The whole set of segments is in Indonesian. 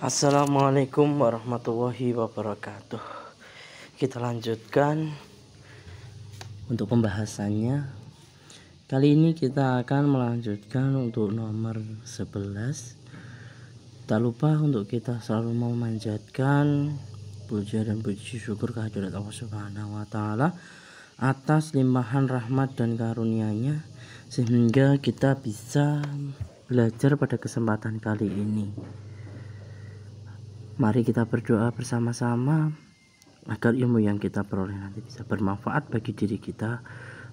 Assalamualaikum warahmatullahi wabarakatuh Kita lanjutkan Untuk pembahasannya Kali ini kita akan melanjutkan Untuk nomor 11 Tak lupa untuk kita selalu memanjatkan Puja dan puji syukur kehadirat Allah subhanahu wa ta'ala Atas limpahan rahmat dan karunia-Nya Sehingga kita bisa belajar pada kesempatan kali ini Mari kita berdoa bersama-sama agar ilmu yang kita peroleh nanti bisa bermanfaat bagi diri kita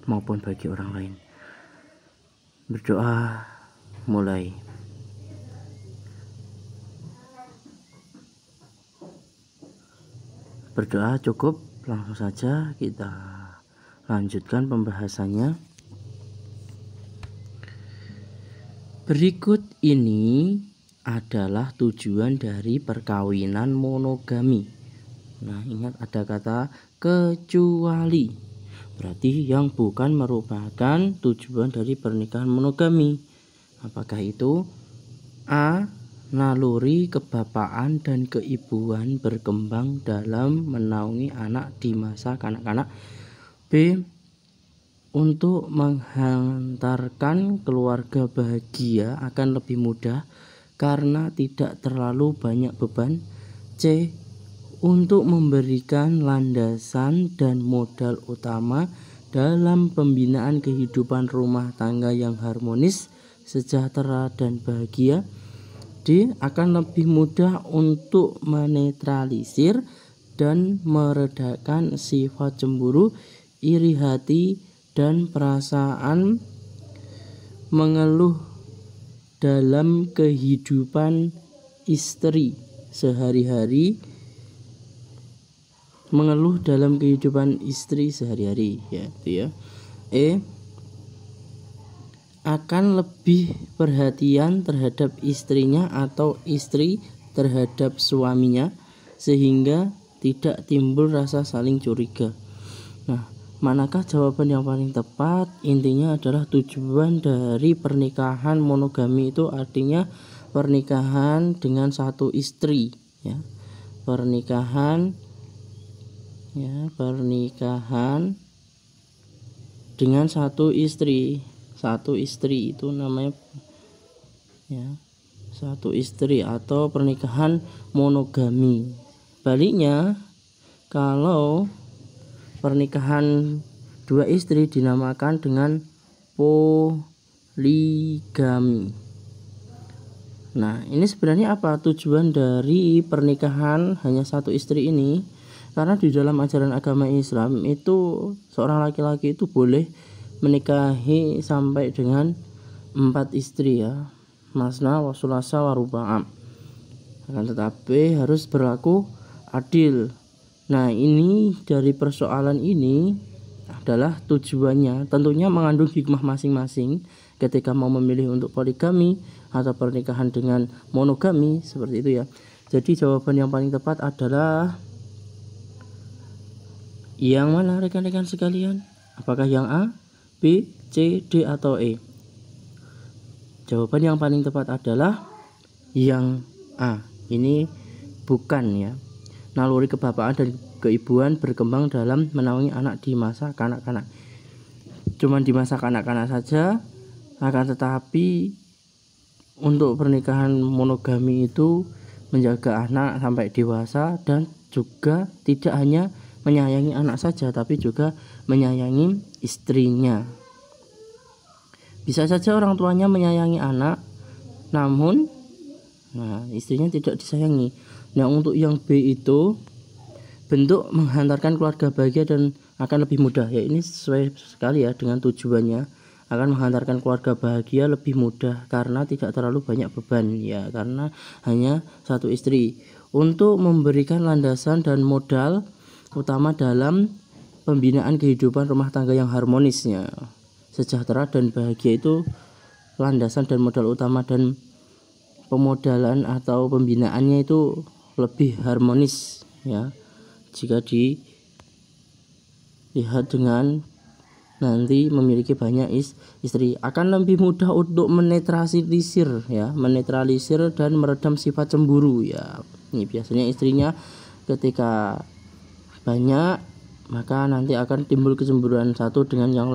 maupun bagi orang lain. Berdoa mulai. Berdoa cukup, langsung saja kita lanjutkan pembahasannya. Berikut ini adalah tujuan dari perkawinan monogami. Nah, ingat ada kata kecuali. Berarti yang bukan merupakan tujuan dari pernikahan monogami. Apakah itu A. Naluri kebapaan dan keibuan berkembang dalam menaungi anak di masa kanak-kanak. B untuk menghantarkan keluarga bahagia akan lebih mudah karena tidak terlalu banyak beban. C. Untuk memberikan landasan dan modal utama dalam pembinaan kehidupan rumah tangga yang harmonis, sejahtera, dan bahagia. D. Akan lebih mudah untuk menetralisir dan meredakan sifat cemburu, iri hati, dan perasaan mengeluh dalam kehidupan istri sehari-hari mengeluh dalam kehidupan istri sehari-hari ya itu ya e akan lebih perhatian terhadap istrinya atau istri terhadap suaminya sehingga tidak timbul rasa saling curiga Manakah jawaban yang paling tepat? Intinya adalah tujuan dari pernikahan monogami itu artinya pernikahan dengan satu istri, ya. Pernikahan ya, pernikahan dengan satu istri. Satu istri itu namanya ya, satu istri atau pernikahan monogami. Baliknya kalau pernikahan dua istri dinamakan dengan poligami. Nah, ini sebenarnya apa tujuan dari pernikahan hanya satu istri ini? Karena di dalam ajaran agama Islam itu seorang laki-laki itu boleh menikahi sampai dengan empat istri ya. Masna wasulasa waruba'am. Akan tetapi harus berlaku adil Nah, ini dari persoalan ini adalah tujuannya tentunya mengandung hikmah masing-masing ketika mau memilih untuk poligami atau pernikahan dengan monogami seperti itu ya. Jadi jawaban yang paling tepat adalah yang mana rekan-rekan sekalian? Apakah yang A, B, C, D atau E? Jawaban yang paling tepat adalah yang A. Ini bukan ya, naluri kebapaan dan keibuan berkembang dalam menaungi anak di masa kanak-kanak. Cuman di masa kanak-kanak saja, akan tetapi untuk pernikahan monogami itu menjaga anak sampai dewasa dan juga tidak hanya menyayangi anak saja tapi juga menyayangi istrinya. Bisa saja orang tuanya menyayangi anak namun nah istrinya tidak disayangi Nah, untuk yang B itu bentuk menghantarkan keluarga bahagia dan akan lebih mudah. Ya, ini sesuai sekali ya dengan tujuannya akan menghantarkan keluarga bahagia lebih mudah karena tidak terlalu banyak beban ya karena hanya satu istri untuk memberikan landasan dan modal utama dalam pembinaan kehidupan rumah tangga yang harmonisnya sejahtera dan bahagia itu landasan dan modal utama dan pemodalan atau pembinaannya itu lebih harmonis ya jika dilihat dengan nanti memiliki banyak istri akan lebih mudah untuk menetralisir ya menetralisir dan meredam sifat cemburu ya ini biasanya istrinya ketika banyak maka nanti akan timbul kecemburuan satu dengan yang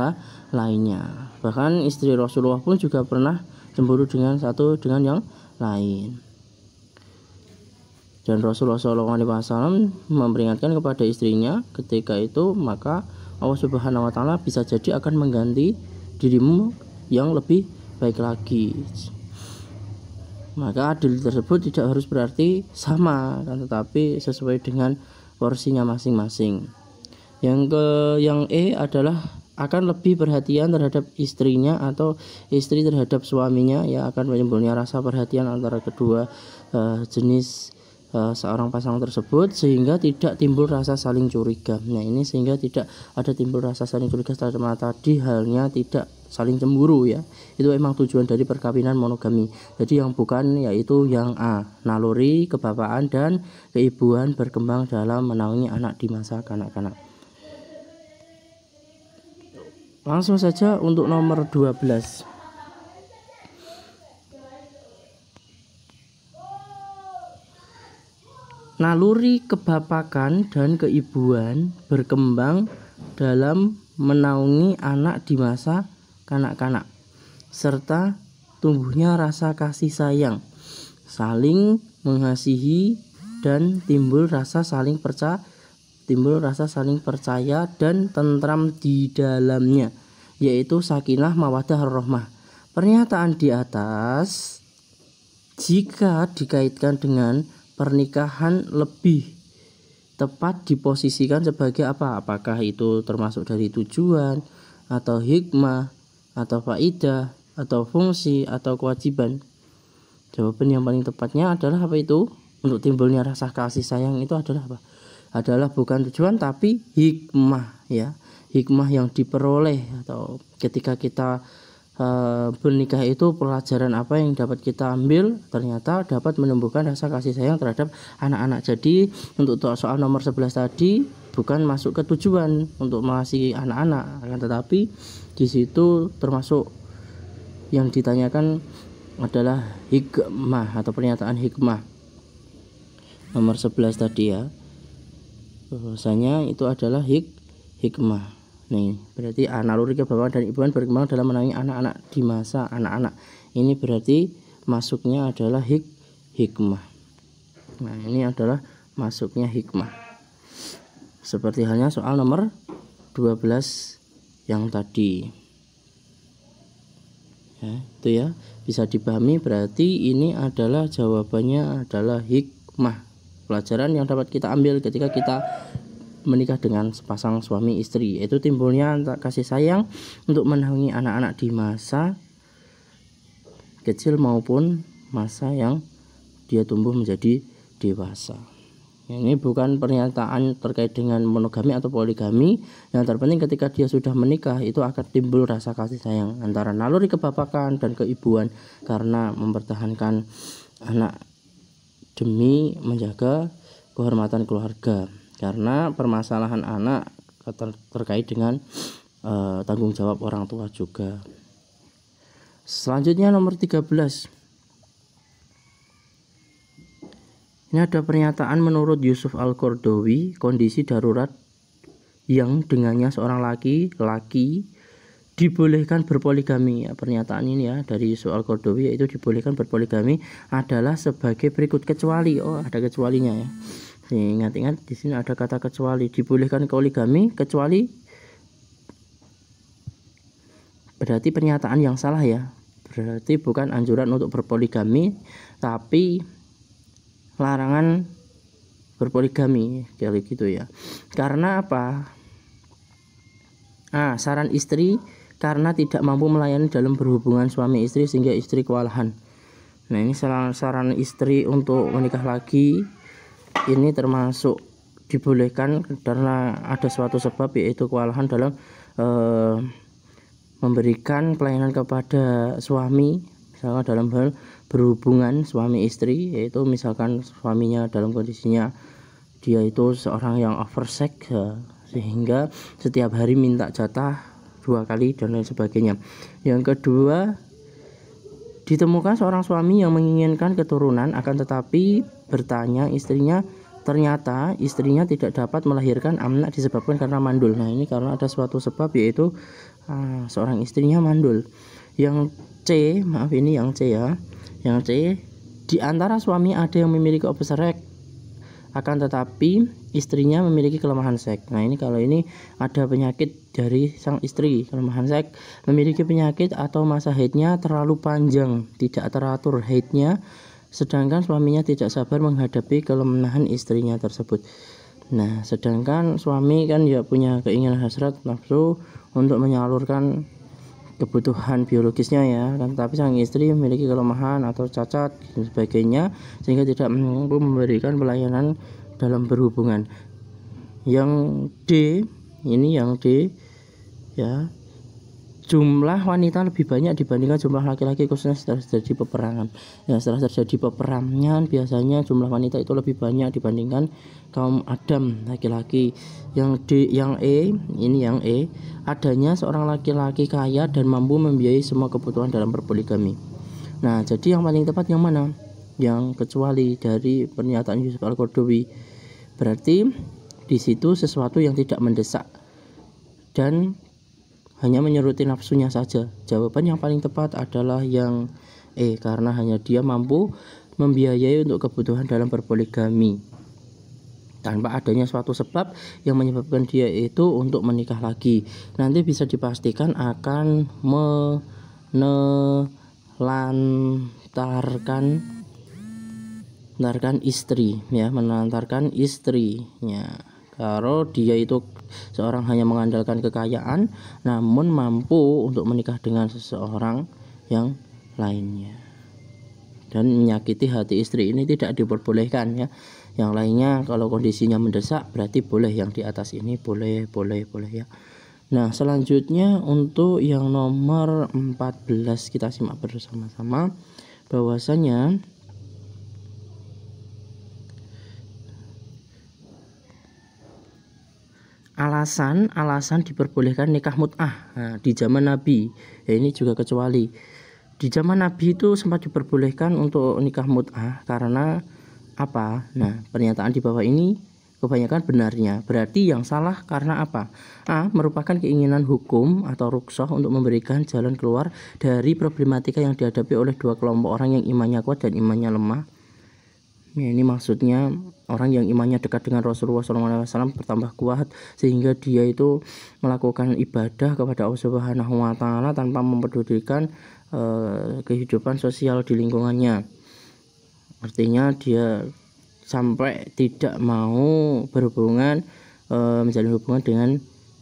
lainnya bahkan istri Rasulullah pun juga pernah cemburu dengan satu dengan yang lain dan Rasulullah SAW memperingatkan kepada istrinya ketika itu maka Allah Subhanahu Wa Taala bisa jadi akan mengganti dirimu yang lebih baik lagi. Maka adil tersebut tidak harus berarti sama, kan, tetapi sesuai dengan porsinya masing-masing. Yang ke yang E adalah akan lebih perhatian terhadap istrinya atau istri terhadap suaminya ya akan menimbulkan rasa perhatian antara kedua uh, jenis Eh, seorang pasangan tersebut sehingga tidak timbul rasa saling curiga. Nah, ini sehingga tidak ada timbul rasa saling curiga karena tadi halnya tidak saling cemburu ya. Itu emang tujuan dari perkawinan monogami. Jadi yang bukan yaitu yang A, naluri, kebapaan dan keibuan berkembang dalam menaungi anak di masa kanak-kanak. Langsung saja untuk nomor 12. Naluri kebapakan dan keibuan berkembang dalam menaungi anak di masa kanak-kanak serta tumbuhnya rasa kasih sayang, saling mengasihi dan timbul rasa saling percaya timbul rasa saling percaya dan tentram di dalamnya yaitu sakinah mawadah rohmah. pernyataan di atas jika dikaitkan dengan pernikahan lebih tepat diposisikan sebagai apa? Apakah itu termasuk dari tujuan atau hikmah atau faidah atau fungsi atau kewajiban? Jawaban yang paling tepatnya adalah apa itu? Untuk timbulnya rasa kasih sayang itu adalah apa? Adalah bukan tujuan tapi hikmah ya. Hikmah yang diperoleh atau ketika kita e, eh, bernikah itu pelajaran apa yang dapat kita ambil ternyata dapat menumbuhkan rasa kasih sayang terhadap anak-anak jadi untuk soal nomor 11 tadi bukan masuk ke tujuan untuk mengasihi anak-anak akan tetapi di situ termasuk yang ditanyakan adalah hikmah atau pernyataan hikmah nomor 11 tadi ya bahwasanya itu adalah hik hikmah nih berarti ke kebawahan dan ibuan berkembang dalam menangi anak-anak di masa anak-anak ini berarti masuknya adalah hik hikmah nah ini adalah masuknya hikmah seperti halnya soal nomor 12 yang tadi ya, itu ya bisa dipahami berarti ini adalah jawabannya adalah hikmah pelajaran yang dapat kita ambil ketika kita menikah dengan sepasang suami istri itu timbulnya kasih sayang untuk menaungi anak-anak di masa kecil maupun masa yang dia tumbuh menjadi dewasa ini bukan pernyataan terkait dengan monogami atau poligami yang terpenting ketika dia sudah menikah itu akan timbul rasa kasih sayang antara naluri kebapakan dan keibuan karena mempertahankan anak demi menjaga kehormatan keluarga karena permasalahan anak ter terkait dengan uh, tanggung jawab orang tua juga. Selanjutnya nomor 13. Ini ada pernyataan menurut Yusuf al Qordowi kondisi darurat yang dengannya seorang laki-laki dibolehkan berpoligami. Ya, pernyataan ini ya dari Yusuf al Qordowi yaitu dibolehkan berpoligami adalah sebagai berikut kecuali. Oh, ada kecualinya ya Ingat-ingat di sini ada kata kecuali. Dibolehkan poligami kecuali berarti pernyataan yang salah ya. Berarti bukan anjuran untuk berpoligami tapi larangan berpoligami kayak gitu ya. Karena apa? Ah, saran istri karena tidak mampu melayani dalam berhubungan suami istri sehingga istri kewalahan. Nah, ini saran saran istri untuk menikah lagi ini termasuk dibolehkan karena ada suatu sebab yaitu kewalahan dalam e, memberikan pelayanan kepada suami misalnya dalam hal berhubungan suami istri yaitu misalkan suaminya dalam kondisinya dia itu seorang yang oversex ya, sehingga setiap hari minta jatah dua kali dan lain sebagainya yang kedua ditemukan seorang suami yang menginginkan keturunan akan tetapi bertanya istrinya ternyata istrinya tidak dapat melahirkan anak disebabkan karena mandul nah ini karena ada suatu sebab yaitu uh, seorang istrinya mandul yang C maaf ini yang C ya yang C di antara suami ada yang memiliki obsrek akan tetapi istrinya memiliki kelemahan seks. Nah, ini kalau ini ada penyakit dari sang istri, kelemahan seks, memiliki penyakit atau masa haidnya terlalu panjang, tidak teratur haidnya sedangkan suaminya tidak sabar menghadapi kelemahan istrinya tersebut. Nah, sedangkan suami kan ya punya keinginan hasrat nafsu untuk menyalurkan kebutuhan biologisnya ya kan tapi sang istri memiliki kelemahan atau cacat dan sebagainya sehingga tidak mampu memberikan pelayanan dalam berhubungan yang D ini yang D ya jumlah wanita lebih banyak dibandingkan jumlah laki-laki khususnya setelah terjadi peperangan. Ya, setelah terjadi peperangan biasanya jumlah wanita itu lebih banyak dibandingkan kaum Adam laki-laki. Yang D yang E, ini yang E, adanya seorang laki-laki kaya dan mampu membiayai semua kebutuhan dalam berpoligami. Nah, jadi yang paling tepat yang mana? Yang kecuali dari pernyataan Yusuf Al-Qardawi. Berarti di situ sesuatu yang tidak mendesak dan hanya menyeruti nafsunya saja? Jawaban yang paling tepat adalah yang E karena hanya dia mampu membiayai untuk kebutuhan dalam berpoligami tanpa adanya suatu sebab yang menyebabkan dia itu untuk menikah lagi. Nanti bisa dipastikan akan menelantarkan menelantarkan istri ya, menelantarkan istrinya kalau dia itu seorang hanya mengandalkan kekayaan namun mampu untuk menikah dengan seseorang yang lainnya dan menyakiti hati istri ini tidak diperbolehkan ya yang lainnya kalau kondisinya mendesak berarti boleh yang di atas ini boleh boleh boleh ya Nah, selanjutnya untuk yang nomor 14 kita simak bersama-sama bahwasanya alasan-alasan diperbolehkan nikah mut'ah nah, di zaman Nabi. Ya, ini juga kecuali di zaman Nabi itu sempat diperbolehkan untuk nikah mut'ah karena apa? Nah, pernyataan di bawah ini kebanyakan benarnya. Berarti yang salah karena apa? A. Merupakan keinginan hukum atau ruksah untuk memberikan jalan keluar dari problematika yang dihadapi oleh dua kelompok orang yang imannya kuat dan imannya lemah. Iya, ini maksudnya orang yang imannya dekat dengan Rasulullah SAW bertambah kuat sehingga dia itu melakukan ibadah kepada Allah Subhanahu wa taala tanpa mempedulikan eh, kehidupan sosial di lingkungannya. Artinya dia sampai tidak mau berhubungan eh, menjalin hubungan dengan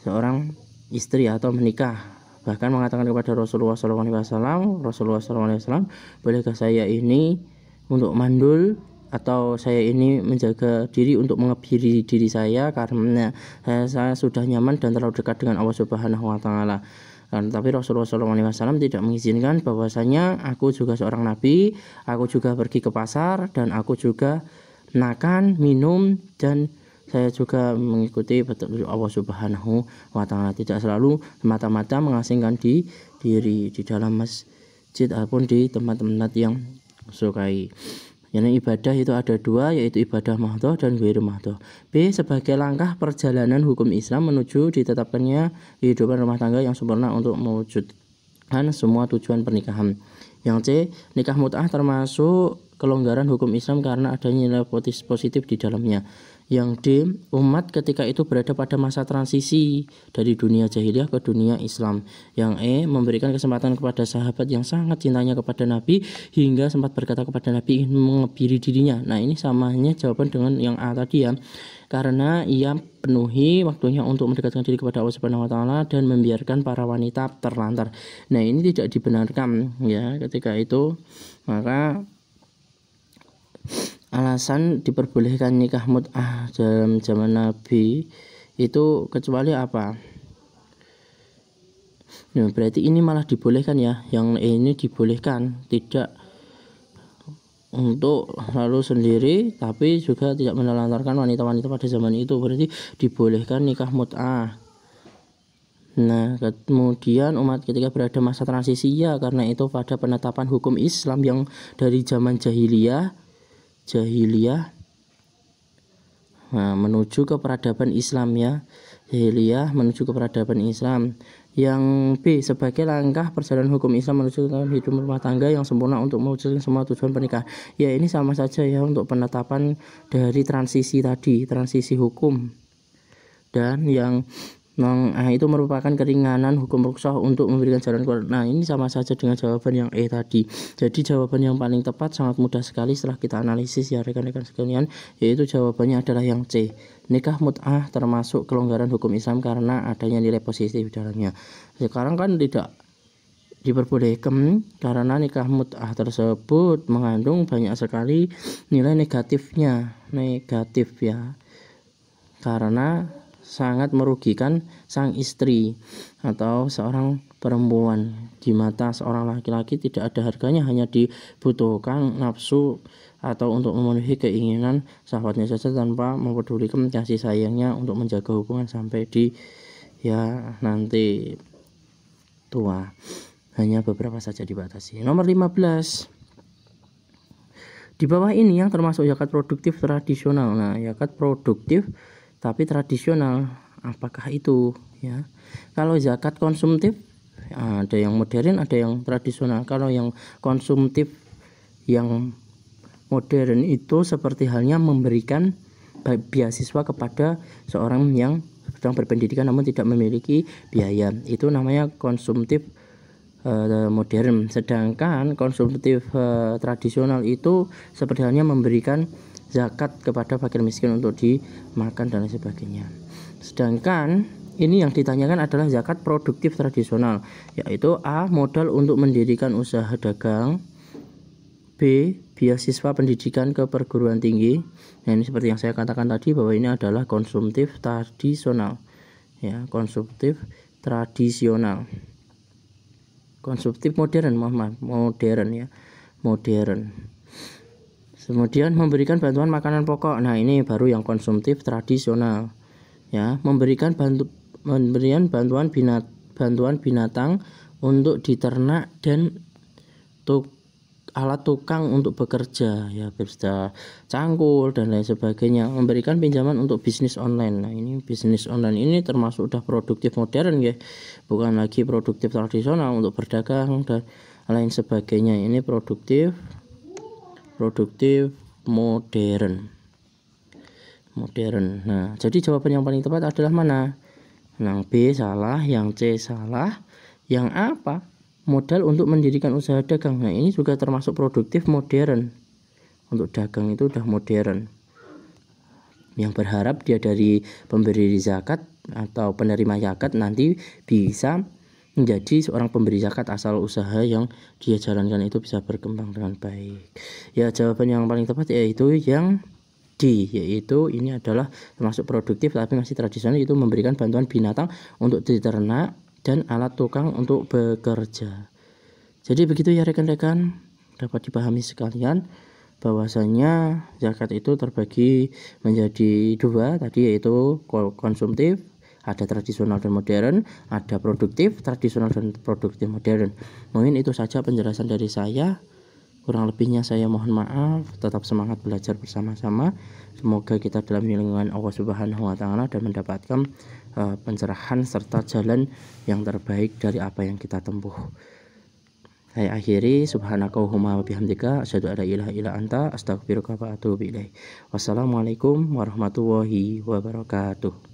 seorang istri atau menikah bahkan mengatakan kepada Rasulullah SAW Rasulullah SAW bolehkah saya ini untuk mandul atau saya ini menjaga diri untuk mengebiri diri saya karena saya, sudah nyaman dan terlalu dekat dengan Allah Subhanahu wa taala. Dan, tapi Rasulullah SAW tidak mengizinkan bahwasanya aku juga seorang nabi, aku juga pergi ke pasar dan aku juga makan, minum dan saya juga mengikuti petunjuk Allah Subhanahu wa taala tidak selalu semata-mata mengasingkan di diri di dalam masjid ataupun di tempat-tempat yang sukai. Yang ibadah itu ada dua yaitu ibadah mahdoh dan gair mahdoh. B. Sebagai langkah perjalanan hukum Islam menuju ditetapkannya kehidupan rumah tangga yang sempurna untuk mewujudkan semua tujuan pernikahan. Yang C. Nikah mut'ah termasuk kelonggaran hukum Islam karena adanya nilai positif di dalamnya. Yang D, umat ketika itu berada pada masa transisi dari dunia jahiliyah ke dunia Islam. Yang E, memberikan kesempatan kepada sahabat yang sangat cintanya kepada Nabi hingga sempat berkata kepada Nabi ingin mengebiri dirinya. Nah, ini samanya jawaban dengan yang A tadi ya. Karena ia penuhi waktunya untuk mendekatkan diri kepada Allah Subhanahu wa taala dan membiarkan para wanita terlantar. Nah, ini tidak dibenarkan ya ketika itu. Maka alasan diperbolehkan nikah mut'ah dalam zaman Nabi itu kecuali apa? Nah, berarti ini malah dibolehkan ya, yang ini dibolehkan, tidak untuk lalu sendiri tapi juga tidak menelantarkan wanita-wanita pada zaman itu berarti dibolehkan nikah mut'ah Nah, kemudian umat ketika berada masa transisi ya karena itu pada penetapan hukum Islam yang dari zaman jahiliyah jahiliyah nah, menuju ke peradaban Islam ya jahiliyah menuju ke peradaban Islam yang B sebagai langkah perjalanan hukum Islam menuju ke hidup rumah tangga yang sempurna untuk mewujudkan semua tujuan pernikahan ya ini sama saja ya untuk penetapan dari transisi tadi transisi hukum dan yang meng, eh, itu merupakan keringanan hukum rukshoh untuk memberikan jalan keluar. Nah, ini sama saja dengan jawaban yang E tadi. Jadi jawaban yang paling tepat sangat mudah sekali setelah kita analisis ya rekan-rekan sekalian, yaitu jawabannya adalah yang C. Nikah mut'ah termasuk kelonggaran hukum Islam karena adanya nilai positif dalamnya. Sekarang kan tidak diperbolehkan karena nikah mut'ah tersebut mengandung banyak sekali nilai negatifnya negatif ya karena sangat merugikan sang istri atau seorang perempuan di mata seorang laki-laki tidak ada harganya hanya dibutuhkan nafsu atau untuk memenuhi keinginan sahabatnya saja tanpa mempedulikan kasih sayangnya untuk menjaga hubungan sampai di ya nanti tua hanya beberapa saja dibatasi nomor 15 di bawah ini yang termasuk yakat produktif tradisional nah yakat produktif tapi tradisional apakah itu ya kalau zakat konsumtif ada yang modern ada yang tradisional kalau yang konsumtif yang modern itu seperti halnya memberikan beasiswa kepada seorang yang sedang berpendidikan namun tidak memiliki biaya itu namanya konsumtif eh, modern sedangkan konsumtif eh, tradisional itu seperti halnya memberikan zakat kepada fakir miskin untuk dimakan dan sebagainya. Sedangkan ini yang ditanyakan adalah zakat produktif tradisional, yaitu A. modal untuk mendirikan usaha dagang, B. beasiswa pendidikan ke perguruan tinggi. Nah, ini seperti yang saya katakan tadi bahwa ini adalah konsumtif tradisional. Ya, konsumtif tradisional. Konsumtif modern, maaf, modern ya. Modern. Kemudian memberikan bantuan makanan pokok. Nah, ini baru yang konsumtif tradisional. Ya, memberikan bantu memberikan bantuan binat bantuan binatang untuk diternak dan tuk, alat tukang untuk bekerja ya bisa cangkul dan lain sebagainya memberikan pinjaman untuk bisnis online nah ini bisnis online ini termasuk udah produktif modern ya bukan lagi produktif tradisional untuk berdagang dan lain sebagainya ini produktif produktif modern modern nah jadi jawaban yang paling tepat adalah mana yang B salah yang C salah yang apa modal untuk mendirikan usaha dagang nah ini juga termasuk produktif modern untuk dagang itu udah modern yang berharap dia dari pemberi zakat atau penerima zakat nanti bisa menjadi seorang pemberi zakat asal usaha yang dia jalankan itu bisa berkembang dengan baik. Ya, jawaban yang paling tepat yaitu yang D yaitu ini adalah termasuk produktif tapi masih tradisional itu memberikan bantuan binatang untuk diternak dan alat tukang untuk bekerja. Jadi begitu ya rekan-rekan dapat dipahami sekalian bahwasanya zakat itu terbagi menjadi dua tadi yaitu konsumtif ada tradisional dan modern, ada produktif, tradisional dan produktif modern. Mungkin itu saja penjelasan dari saya. Kurang lebihnya saya mohon maaf, tetap semangat belajar bersama-sama. Semoga kita dalam lindungan Allah Subhanahu wa taala dan mendapatkan uh, pencerahan serta jalan yang terbaik dari apa yang kita tempuh. Saya akhiri subhanakallahumma wa bihamdika asyhadu an la ilaha illa anta astaghfiruka wa atuubu ilaik. Wassalamualaikum warahmatullahi wabarakatuh.